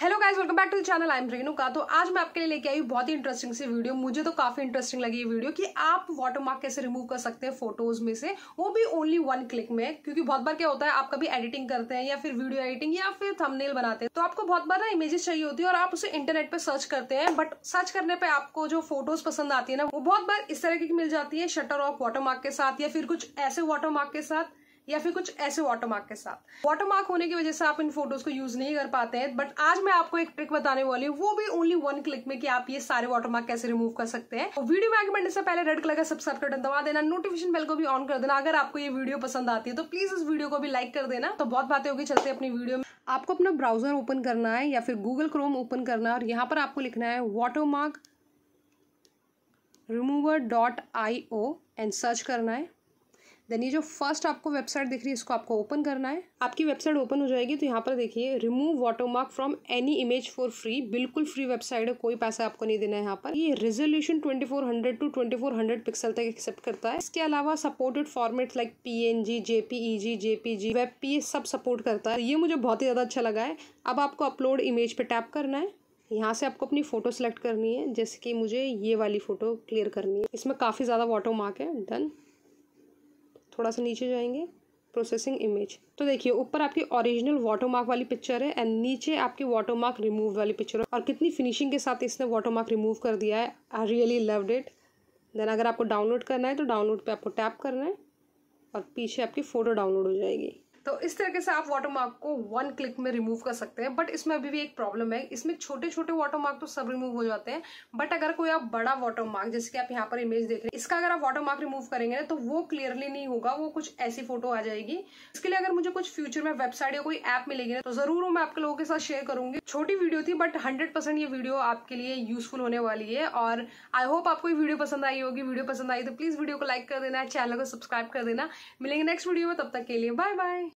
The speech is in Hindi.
hello guys welcome back to channel I am का तो आज मैं आपके लिए लेके आई हूँ बहुत ही इंटरेस्टिंग सी वीडियो मुझे तो काफी इंटरेस्टिंग लगी ये वीडियो कि आप वाटरमार्क कैसे रिमूव कर सकते हैं फोटोज में से वो भी ओनली वन क्लिक में क्योंकि बहुत बार क्या होता है आप कभी एडिटिंग करते हैं या फिर वीडियो एडिटिंग या फिर थमनेल बनाते हैं तो आपको बहुत बार ना इमेजेस चाहिए होती है और आप उसे इंटरनेट पर सर्च करते हैं बट सर्च करने पर आपको जो फोटोज पसंद आती है ना वो बहुत बार इस तरह की मिल जाती है शटर ऑफ वाटर के साथ या फिर कुछ ऐसे वाटर के साथ या फिर कुछ ऐसे वाटरमार्क के साथ वाटरमार्क होने की वजह से आप इन फोटोज को यूज नहीं कर पाते हैं बट आज मैं आपको एक ट्रिक बताने वाली हूँ वो भी ओनली वन क्लिक में कि आप ये सारे वाटरमार्क कैसे रिमूव कर सकते हैं और वीडियो में आगे बढ़ने से पहले रेड कलर का सब्सक्राइब बटन दबा देना नोटिफिकेशन बेल को भी ऑन कर देना अगर आपको ये वीडियो पसंद आती है तो प्लीज इस वीडियो को भी लाइक कर देना तो बहुत बातें होगी चलते अपनी वीडियो में आपको अपना ब्राउजर ओपन करना है या फिर गूगल क्रोम ओपन करना है और यहाँ पर आपको लिखना है watermark remover dot I O and search करना है देन ये जो फर्स्ट आपको वेबसाइट दिख रही है इसको आपको ओपन करना है आपकी वेबसाइट ओपन हो जाएगी तो यहाँ पर देखिए remove watermark from any image for free बिल्कुल फ्री वेबसाइट है कोई पैसा आपको नहीं देना है यहाँ पर ये resolution twenty four hundred to twenty four hundred pixel तक एक्सेप्ट करता है इसके अलावा supported format like P N G J P E G J P G web P सब सपोर्ट करता है ये मुझे बहुत ही ज़्यादा अच्छा लगा है अब आपको अपलोड इमेज पर टैप करना है यहाँ से आपको अपनी फ़ोटो सेलेक्ट करनी है जैसे कि मुझे ये वाली फ़ोटो क्लियर करनी है इसमें काफ़ी ज़्यादा वाटर मार्क है डन थोड़ा सा नीचे जाएंगे प्रोसेसिंग इमेज तो देखिए ऊपर आपकी ओरिजिनल वाटर मार्क वाली पिक्चर है एंड नीचे आपकी वाटर मार्क रिमूव वाली पिक्चर है और कितनी फिनिशिंग के साथ इसने वाटर मार्क रिमूव कर दिया है I really loved it then अगर आपको डाउनलोड करना है तो डाउनलोड पे आपको टैप करना है और पीछे आपकी फ़ोटो डाउनलोड हो जाएगी तो इस तरीके से आप वाटरमार्क को वन क्लिक में रिमूव कर सकते हैं बट इसमें अभी भी एक प्रॉब्लम है इसमें छोटे छोटे वाटरमार्क तो सब रिमूव हो जाते हैं बट अगर कोई आप बड़ा वाटरमार्क जैसे कि आप यहाँ पर इमेज देख रहे हैं इसका अगर आप वाटरमार्क रिमूव करेंगे ना तो वो क्लियरली नहीं होगा वो कुछ ऐसी फोटो आ जाएगी इसके लिए अगर मुझे कुछ फ्यूचर में वेबसाइट या कोई ऐप मिलेगी ना तो जरूर मैं आपके लोगों के साथ शेयर करूंगी छोटी वीडियो थी बट हंड्रेड ये वीडियो आपके लिए यूजफुल होने वाली है और आई होप आपको वीडियो पसंद आई होगी वीडियो पसंद आई तो प्लीज वीडियो को लाइक कर देना चैनल को सब्सक्राइब कर देना मिलेंगे नेक्स्ट वीडियो में तब तक के लिए बाय बाय